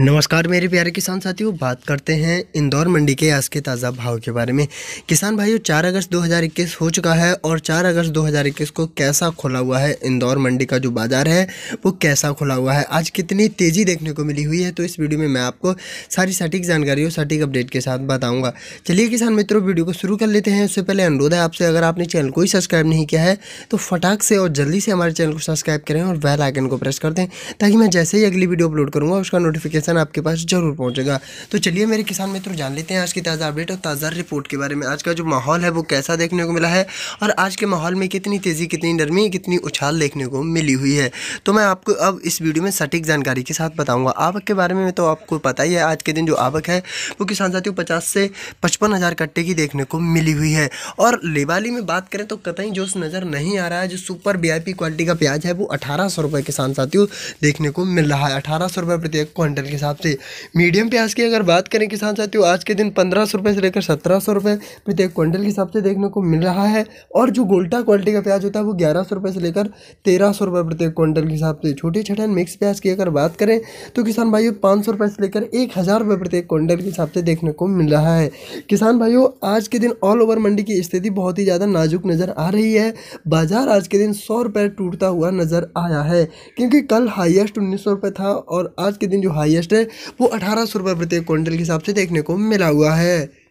नमस्कार मेरे प्यारे किसान साथियों बात करते हैं इंदौर मंडी के आज के ताज़ा भाव के बारे में किसान भाइयों 4 अगस्त 2021 हो चुका है और 4 अगस्त 2021 को कैसा खुला हुआ है इंदौर मंडी का जो बाज़ार है वो कैसा खुला हुआ है आज कितनी तेज़ी देखने को मिली हुई है तो इस वीडियो में मैं आपको सारी सटीक जानकारी और सटीक अपडेट के साथ बताऊँगा चलिए किसान मित्रों वीडियो को शुरू कर लेते हैं उससे पहले अनुरोध है आपसे अगर आपने चैनल को ही सब्सक्राइब नहीं किया है तो फटाक से और जल्दी से हमारे चैनल को सब्सक्राइब करें और बेल आइकन को प्रेस कर दें ताकि मैं जैसे ही अगली वीडियो अपलोड करूँगा उसका नोटिफिकेशन इन्फॉर्मेशन आपके पास जरूर पहुंचेगा तो चलिए मेरे किसान मित्रों जान लेते हैं आज की ताज़ा अपडेट और ताज़ा रिपोर्ट के बारे में आज का जो माहौल है वो कैसा देखने को मिला है और आज के माहौल में कितनी तेज़ी कितनी नरमी कितनी उछाल देखने को मिली हुई है तो मैं आपको अब इस वीडियो में सटीक जानकारी के साथ बताऊँगा आवक के बारे में तो आपको पता ही है आज के दिन जो आवक है वो किसान साथियों पचास से पचपन हज़ार कट्टे की देखने को मिली हुई है और लेवाली में बात करें तो कतई जोश नज़र नहीं आ रहा है जो सुपर वी क्वालिटी का प्याज है वो अठारह सौ रुपये किसान साथियों देखने को मिल रहा है अठारह सौ रुपये प्रत्येक क्वांटल के हिसाब से मीडियम प्याज की अगर बात करें किसान साथियों आज के दिन पंद्रह सौ रुपये से लेकर सत्रह सौ रुपये प्रति क्विंटल के हिसाब से देखने को मिल रहा है और जो गोल्टा क्वालिटी का प्याज होता है वो ग्यारह सौ रुपये से लेकर तेरह सौ रुपये प्रति क्विंटल के हिसाब से छोटे छठन मिक्स प्याज की अगर बात करें तो किसान भाइयों पाँच सौ रुपये से लेकर एक हज़ार रुपये प्रति क्विंटल के हिसाब से देखने को मिल रहा है किसान भाइयों आज के दिन ऑल ओवर मंडी की स्थिति बहुत ही ज़्यादा नाजुक नज़र आ रही है बाजार आज के दिन सौ रुपये टूटता हुआ नज़र आया है क्योंकि कल हाइएस्ट उन्नीस सौ रुपये था और आज के दिन जो हाइएस्ट है वो अठारह सौ रुपये प्रत्येक क्विंटल के हिसाब से देखने को मिला हुआ है